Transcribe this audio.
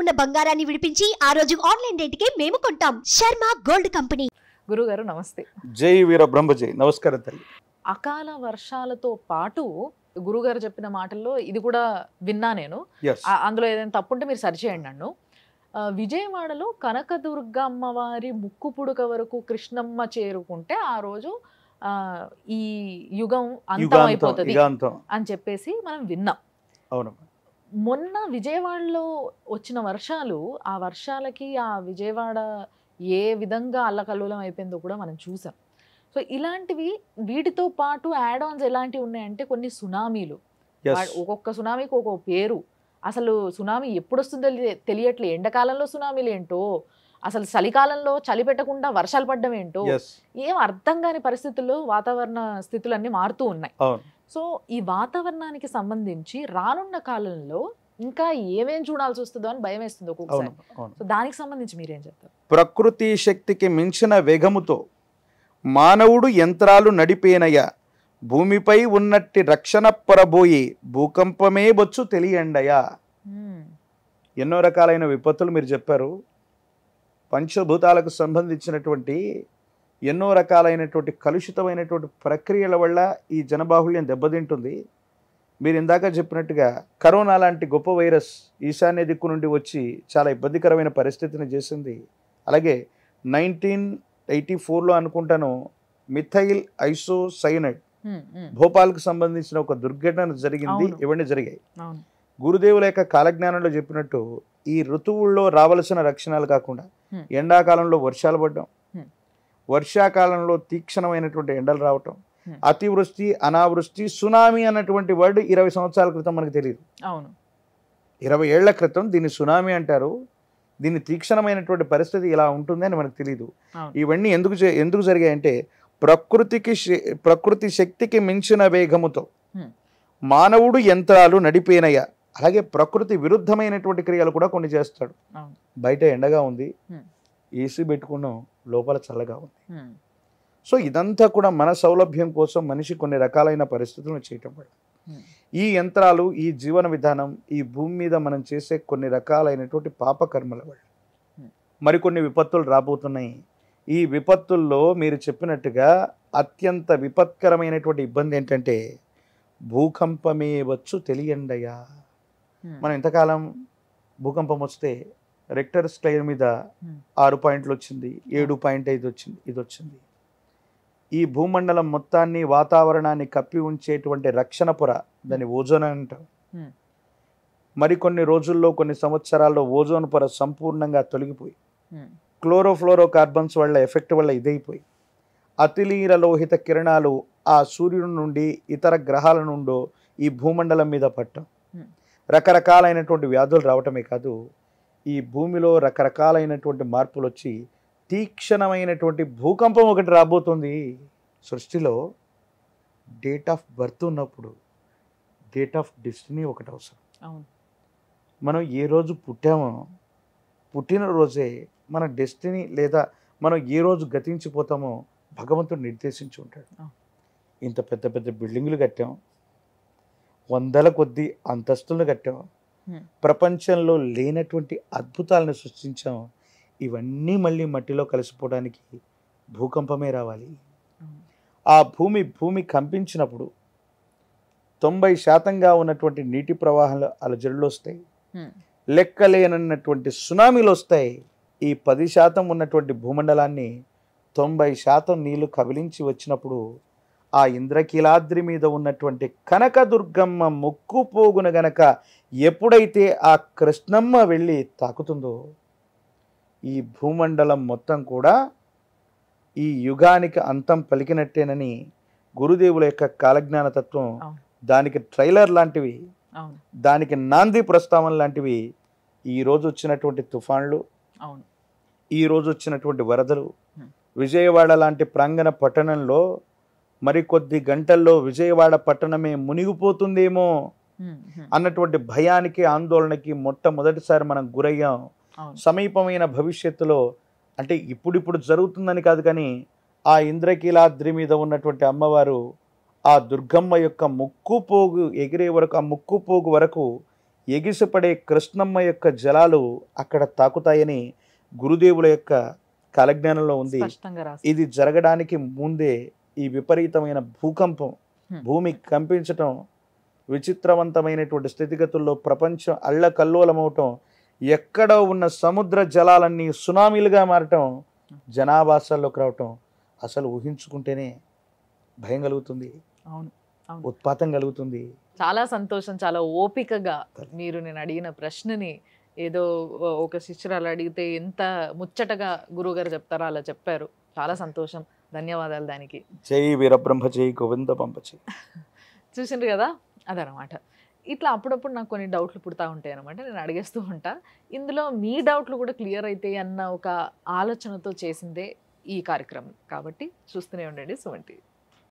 ఉన్న బంగారాన్ని విడిపించి ఆ రోజు ఆన్లైన్ రేటుకే మేము కొంటాం శర్మ గోల్డ్ కంపెనీ గురుగారు నమస్తే జై వీర బ్రహ్మజయ్ నమస్కారం తల్లి అకాల వర్షాలతో పాటు గురుగారు చెప్పిన మాటల్లో ఇది కూడా విన్నా నేను అందులో ఏదైనా తప్పుంటే మీరు సరిచేయండి నన్ను విజయవాడలో కనకదుర్గ అమ్మవారి ముక్కు పుడక వరకు కృష్ణమ్మ చేరుకుంటే ఆ రోజు ఈ యుగం అంతం అయిపోతుంది అని చెప్పేసి మనం విన్నాం అవును మొన్న విజయవాడలో వచ్చిన వర్షాలు ఆ వర్షాలకి ఆ విజయవాడ ఏ విధంగా అల్లకల్లోలం అయిపోయిందో కూడా మనం చూసాం సో ఇలాంటివి వీటితో పాటు యాడ్ ఆన్స్ ఎలాంటివి ఉన్నాయంటే కొన్ని సునామీలు ఒక్కొక్క సునామీకి ఒక్కొక్క పేరు అసలు సునామీ ఎప్పుడు వస్తుందో తెలియట్లే ఎండాకాలంలో సునామీలు ఏంటో అసలు చలికాలంలో చలి పెట్టకుండా వర్షాలు పడ్డం ఏంటో ఏం అర్థం కాని పరిస్థితుల్లో వాతావరణ స్థితులన్నీ మారుతూ ఉన్నాయి సో ఈ వాతావరణానికి సంబంధించి రానున్న కాలంలో ఇంకా ఏమేం చూడాల్సి వస్తుందో అని భయం వేస్తుంది ఒక్కొక్కసారి దానికి సంబంధించి మీరేం చెప్తారు ప్రకృతి శక్తికి మించిన వేగముతో మానవుడు యంత్రాలు నడిపేనయ భూమిపై ఉన్నట్టి రక్షణ పొరబోయి భూకంపమే బొచ్చు తెలియండయా ఎన్నో రకాలైన విపత్తులు మీరు చెప్పారు పంచభూతాలకు సంబంధించినటువంటి ఎన్నో రకాలైనటువంటి కలుషితమైనటువంటి ప్రక్రియల వల్ల ఈ జనబాహుళ్యం దెబ్బతింటుంది మీరు ఇందాక చెప్పినట్టుగా కరోనా లాంటి గొప్ప వైరస్ ఈశాన్య దిక్కు నుండి వచ్చి చాలా ఇబ్బందికరమైన పరిస్థితిని చేసింది అలాగే నైన్టీన్ ఎయిటీ ఫోర్లో అనుకుంటాను మిథైల్ ఐసోసైనట్ భోపాల్కు సంబంధించిన ఒక దుర్ఘటన జరిగింది ఇవన్నీ జరిగాయి గురుదేవుల యొక్క కాలజ్ఞానంలో చెప్పినట్టు ఈ ఋతువుల్లో రావలసిన రక్షణాలు కాకుండా ఎండాకాలంలో వర్షాలు పడ్డం వర్షాకాలంలో తీక్షణమైనటువంటి ఎండలు రావటం అతివృష్టి అనావృష్టి సునామీ అన్నటువంటి వర్డ్ ఇరవై సంవత్సరాల క్రితం మనకు తెలియదు అవును ఇరవై ఏళ్ల క్రితం దీన్ని సునామీ అంటారు దీన్ని తీక్షణమైనటువంటి పరిస్థితి ఇలా ఉంటుందని మనకు తెలియదు ఇవన్నీ ఎందుకు ఎందుకు జరిగాయంటే ప్రకృతికి ప్రకృతి శక్తికి మించిన వేగముతో మానవుడు యంత్రాలు నడిపోయినయ అలాగే ప్రకృతి విరుద్ధమైనటువంటి క్రియలు కూడా కొన్ని చేస్తాడు బయట ఎండగా ఉంది ఏసీ పెట్టుకున్నాం లోపల చల్లగా ఉంది సో ఇదంతా కూడా మన సౌలభ్యం కోసం మనిషి కొన్ని రకాలైన పరిస్థితులను చేయటం వల్ల ఈ యంత్రాలు ఈ జీవన విధానం ఈ భూమి మీద మనం చేసే కొన్ని రకాలైనటువంటి పాపకర్మల వల్ల మరికొన్ని విపత్తులు రాబోతున్నాయి ఈ విపత్తుల్లో మీరు చెప్పినట్టుగా అత్యంత విపత్కరమైనటువంటి ఇబ్బంది ఏంటంటే భూకంపమే వచ్చు తెలియండయ్యా మనం ఇంతకాలం భూకంపం వస్తే రెక్టర్ స్క్లైర్ మీద hmm. ఆరు పాయింట్లు వచ్చింది ఏడు hmm. పాయింట్ ఐదు వచ్చింది ఇది వచ్చింది ఈ భూమండలం మొత్తాన్ని వాతావరణాన్ని కప్పి ఉంచేటువంటి రక్షణ పొర దాన్ని hmm. ఓజోన్ అంటాం మరికొన్ని రోజుల్లో కొన్ని సంవత్సరాల్లో ఓజోన్ పొర సంపూర్ణంగా తొలగిపోయి క్లోరోఫ్లోరో కార్బన్స్ వల్ల ఎఫెక్ట్ వల్ల ఇదైపోయి అతిలీర లోహిత కిరణాలు ఆ సూర్యుడి నుండి ఇతర గ్రహాల నుండో ఈ భూమండలం మీద పట్టం రకరకాలైనటువంటి వ్యాధులు రావటమే కాదు ఈ భూమిలో రకరకాలైనటువంటి మార్పులు వచ్చి తీక్షణమైనటువంటి భూకంపం ఒకటి రాబోతుంది సృష్టిలో డేట్ ఆఫ్ బర్త్ ఉన్నప్పుడు డేట్ ఆఫ్ డెస్టినీ ఒకటి అవసరం మనం ఏ రోజు పుట్టామో పుట్టినరోజే మన డెస్టినీ లేదా మనం ఏ రోజు గతించిపోతామో భగవంతుడు నిర్దేశించి ఉంటాడు ఇంత పెద్ద పెద్ద బిల్డింగులు కట్టాం వందల కొద్ది అంతస్తులను కట్టాం ప్రపంచంలో లేనటువంటి అద్భుతాలను సృష్టించాం ఇవన్నీ మళ్ళీ మట్టిలో కలిసిపోవడానికి భూకంపమే రావాలి ఆ భూమి భూమి కంపించినప్పుడు తొంభై శాతంగా ఉన్నటువంటి నీటి ప్రవాహాలు అలజడులు వస్తాయి లెక్కలేనన్నటువంటి సునామీలు వస్తాయి ఈ పది శాతం ఉన్నటువంటి భూమండలాన్ని తొంభై శాతం నీళ్లు కబిలించి వచ్చినప్పుడు ఆ ఇంద్రకీలాద్రి మీద ఉన్నటువంటి కనకదుర్గమ్మ ముక్కు పోగున గనక ఎప్పుడైతే ఆ కృష్ణమ్మ వెళ్ళి తాకుతుందో ఈ భూమండలం మొత్తం కూడా ఈ యుగానికి అంతం పలికినట్టేనని గురుదేవుల యొక్క కాలజ్ఞాన తత్వం దానికి ట్రైలర్ లాంటివి దానికి నాంది ప్రస్తావన లాంటివి ఈరోజు వచ్చినటువంటి తుఫాన్లు ఈరోజు వచ్చినటువంటి వరదలు విజయవాడ లాంటి ప్రాంగణ పట్టణంలో మరికొద్ది గంటల్లో విజయవాడ పట్టణమే మునిగిపోతుందేమో అన్నటువంటి భయానికి ఆందోళనకి మొట్టమొదటిసారి మనం గురయ్యాం సమీపమైన భవిష్యత్తులో అంటే ఇప్పుడిప్పుడు జరుగుతుందని కాదు కానీ ఆ ఇంద్రకీలాద్రి మీద ఉన్నటువంటి అమ్మవారు ఆ దుర్గమ్మ యొక్క ముక్కు పోగు ఎగిరే వరకు ఆ ముక్కు పోగు వరకు ఎగిసిపడే కృష్ణమ్మ యొక్క జలాలు అక్కడ తాకుతాయని గురుదేవుల యొక్క కలజ్ఞానంలో ఉంది ఇది జరగడానికి ముందే ఈ విపరీతమైన భూకంపం భూమి కంపించటం విచిత్రవంతమైనటువంటి స్థితిగతుల్లో ప్రపంచం అల్లకల్లోలమవటం ఎక్కడ ఉన్న సముద్ర జలాలన్నీ సునామీలుగా మారటం జనాభాసాల్లోకి రావటం అసలు ఊహించుకుంటేనే భయం కలుగుతుంది అవును ఉత్పాతం కలుగుతుంది చాలా సంతోషం చాలా ఓపికగా మీరు నేను అడిగిన ప్రశ్నని ఏదో ఒక శిష్యురాలు అడిగితే ఎంత ముచ్చటగా గురువుగారు చెప్తారో అలా చెప్పారు చాలా సంతోషం ధన్యవాదాలు దానికి జై వీరబ్రహ్మ జై గోవింద పంపచి చూసిండ్రు కదా అదనమాట ఇట్లా అప్పుడప్పుడు నాకు కొన్ని డౌట్లు పుడతా ఉంటాయి అనమాట నేను అడిగేస్తూ ఉంటా ఇందులో మీ డౌట్లు కూడా క్లియర్ అవుతాయి అన్న ఒక ఆలోచనతో చేసిందే ఈ కార్యక్రమం కాబట్టి చూస్తూనే ఉండండి సువంటి